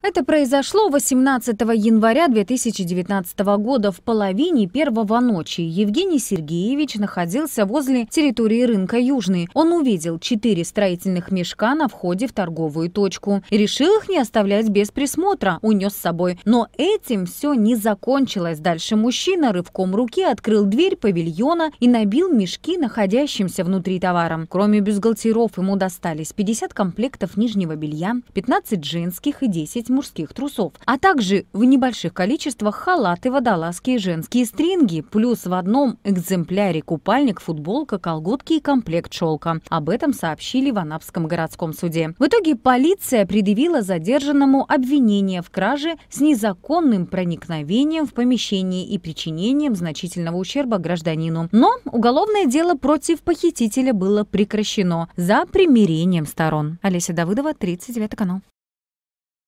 Это произошло 18 января 2019 года. В половине первого ночи Евгений Сергеевич находился возле территории рынка Южный. Он увидел четыре строительных мешка на входе в торговую точку решил их не оставлять без присмотра, унес с собой. Но этим все не закончилось. Дальше мужчина рывком руки открыл дверь павильона и набил мешки находящимся внутри товаром. Кроме бюстгальтеров ему достались 50 комплектов нижнего белья, 15 женских и 10 10 мужских трусов, а также в небольших количествах халаты, водолазки и женские стринги, плюс в одном экземпляре купальник, футболка, колготки и комплект шелка. Об этом сообщили в Анапском городском суде. В итоге полиция предъявила задержанному обвинение в краже с незаконным проникновением в помещение и причинением значительного ущерба гражданину. Но уголовное дело против похитителя было прекращено за примирением сторон. Олеся Давыдова, 39 канал.